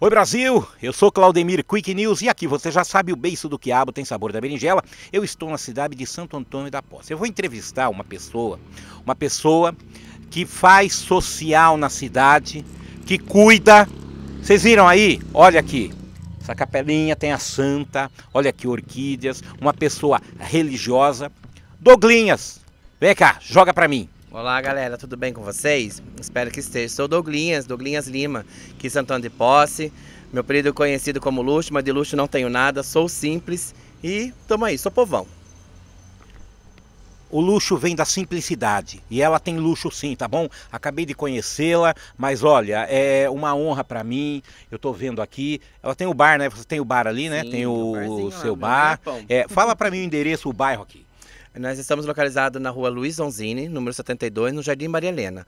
Oi Brasil, eu sou Claudemir Quick News e aqui você já sabe o beiço do quiabo tem sabor da berinjela. Eu estou na cidade de Santo Antônio da Posse. Eu vou entrevistar uma pessoa, uma pessoa que faz social na cidade, que cuida. Vocês viram aí? Olha aqui. Essa capelinha tem a santa, olha aqui orquídeas, uma pessoa religiosa. Doglinhas, vem cá, joga para mim. Olá galera, tudo bem com vocês? Espero que esteja. Sou Douglinhas, Douglinhas Lima, aqui Santana de Posse. Meu período é conhecido como luxo, mas de luxo não tenho nada, sou simples e tamo aí, sou povão. O luxo vem da simplicidade e ela tem luxo sim, tá bom? Acabei de conhecê-la, mas olha, é uma honra para mim. Eu tô vendo aqui, ela tem o bar, né? Você tem o bar ali, né? Sim, tem o, o seu lá, bar. É, fala para mim o endereço, o bairro aqui. Nós estamos localizados na rua Luiz Zonzini, número 72, no Jardim Maria Helena.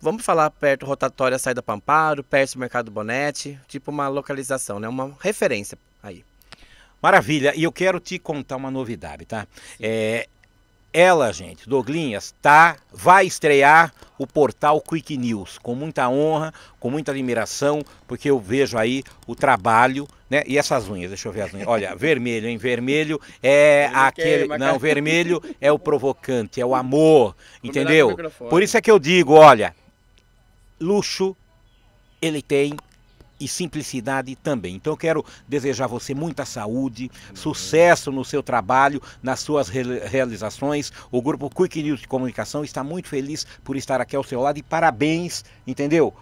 Vamos falar perto rotatória Saída Pamparo, perto do Mercado Bonete, tipo uma localização, né? Uma referência aí. Maravilha, e eu quero te contar uma novidade, tá? É, ela, gente, Doglinhas, tá, vai estrear o portal Quick News, com muita honra, com muita admiração, porque eu vejo aí o trabalho, né? E essas unhas, deixa eu ver as unhas. Olha, vermelho, hein? Vermelho é aquele, não, vermelho é o provocante, é o amor, entendeu? Por isso é que eu digo, olha, luxo ele tem e simplicidade também. Então eu quero desejar a você muita saúde, uhum. sucesso no seu trabalho, nas suas re realizações. O grupo Quick News de Comunicação está muito feliz por estar aqui ao seu lado e parabéns, entendeu?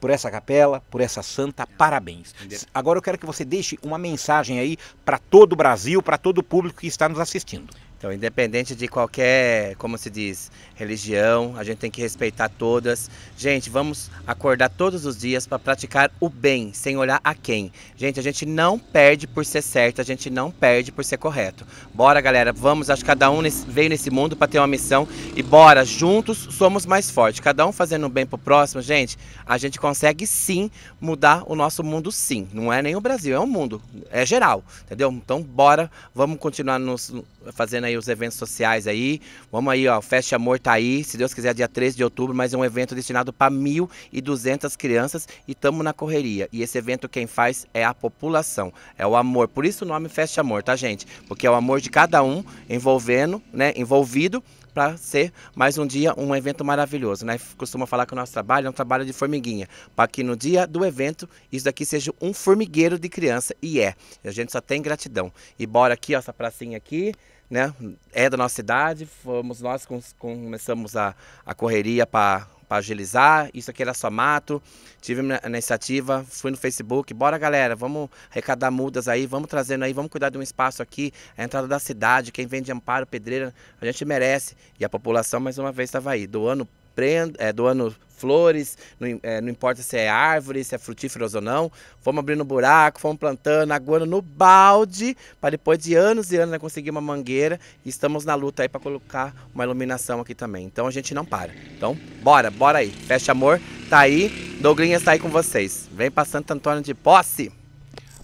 por essa capela, por essa santa, parabéns. Agora eu quero que você deixe uma mensagem aí para todo o Brasil, para todo o público que está nos assistindo. Então, independente de qualquer, como se diz, religião, a gente tem que respeitar todas. Gente, vamos acordar todos os dias para praticar o bem, sem olhar a quem. Gente, a gente não perde por ser certo, a gente não perde por ser correto. Bora, galera, vamos, acho que cada um veio nesse mundo para ter uma missão e bora, juntos somos mais fortes. Cada um fazendo o bem pro próximo, gente, a gente consegue sim mudar o nosso mundo sim. Não é nem o Brasil, é o mundo, é geral, entendeu? Então, bora, vamos continuar nos fazendo aí aí os eventos sociais aí. Vamos aí, ó, Festa Amor tá aí, se Deus quiser, dia 13 de outubro, mas é um evento destinado para 1.200 crianças e estamos na correria. E esse evento quem faz é a população, é o amor. Por isso o nome Festa Amor, tá, gente? Porque é o amor de cada um envolvendo, né, envolvido para ser mais um dia um evento maravilhoso, né? Costuma falar que o nosso trabalho é um trabalho de formiguinha, para que no dia do evento isso daqui seja um formigueiro de criança e é. A gente só tem gratidão. E bora aqui, ó, essa pracinha aqui, né? É da nossa cidade, fomos nós que começamos a, a correria para agilizar. Isso aqui era só mato. Tive uma iniciativa, fui no Facebook, bora galera, vamos arrecadar mudas aí, vamos trazendo aí, vamos cuidar de um espaço aqui, é a entrada da cidade, quem vende amparo, é pedreira, a gente merece. E a população mais uma vez estava aí, doando prenda, é, doando flores, não, é, não, importa se é árvore, se é frutífero ou não. Fomos abrindo buraco, fomos plantando, aguando no balde, para depois de anos e anos né, conseguir uma mangueira. E estamos na luta aí para colocar uma iluminação aqui também. Então a gente não para. Então, bora, bora aí. Feste amor, tá aí. Douglinhas está aí com vocês. Vem para Santo Antônio de Posse.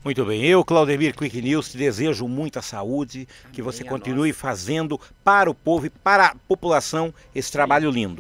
Muito bem, eu, Claudemir Quick News, te desejo muita saúde, que você é continue fazendo para o povo e para a população esse trabalho lindo.